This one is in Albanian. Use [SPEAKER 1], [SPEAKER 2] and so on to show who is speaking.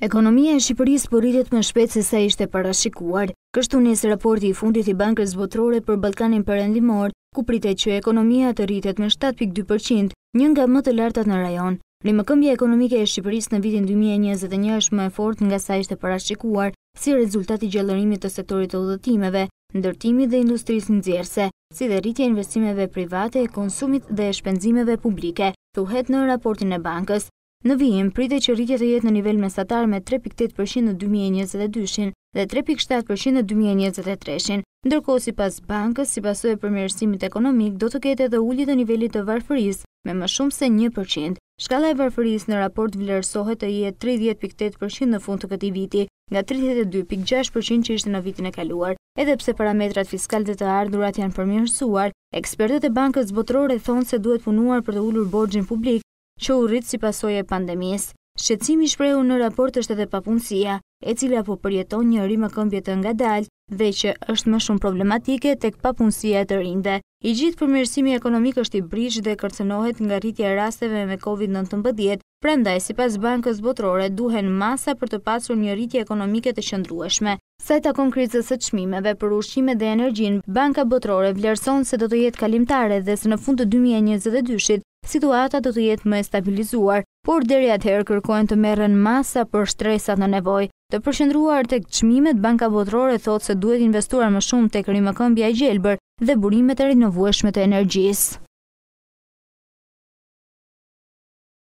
[SPEAKER 1] Ekonomia e Shqipërisë po rritet më shpejt se sa ishte parashikuar, kështu nis raporti i fundit i Bankës Botërore për Ballkanin Perëndimor, ku pritet që ekonomia të rritet më 7.2%, një nga më të lartat në rajon. Rimëkëmbja ekonomike e Shqipërisë në vitin 2021 është më e fortë nga sa ishte parashikuar, si rezultati i gjallërimit të sektorit të udhëtimeve, ndërtimit dhe industrisë zjerëse, si dhe rritje e investimeve private, konsumit dhe shpenzimeve publike, thuhet në raportin e bankës. Në vijim, pritë që rritje të jetë në nivel mesatar me 3.8% në 2022 dhe 3.7% në 2023, ndërko si pas bankës, si pasu e përmjërësimit ekonomik, do të kete dhe ullit të nivelit të varfëris me më shumë se 1%. Shkala e varfëris në raport vlerësohet të jetë 30.8% në fund të këti viti, nga 32.6% që ishte në vitin e kaluar. Edhe pse parametrat fiskal dhe të ardhurat janë përmjërësuar, ekspertët e bankës botërore thonë se duhet punuar për të ullur borgjin publik, që u rritë si pasoj e pandemis. Shqecimi shprehu në raport është edhe papunësia, e cila po përjeton një rrimë këmbjet nga dalë dhe që është më shumë problematike tek papunësia e të rinde. I gjithë përmjërsimi ekonomik është i brishë dhe kërcenohet nga rritja rasteve me COVID-19, prendaj si pas bankës botrore duhen masa për të pasur një rritja ekonomike të qëndrueshme. Sa e takon krizës së qmimeve për ushqime dhe energjin, banka botrore vlerëson se do të jetë kalimtare dhe se në fund të 2022-shit situata do të jetë më stabilizuar, por deri atëherë kërkojnë të merren masa për shtresat në nevojë. Të përqendruar tek çmimet, Banka Botërore thotë se duhet investuar më shumë tek rimëkëmbja e gjelbër dhe burimet e rinovueshme të energjisë.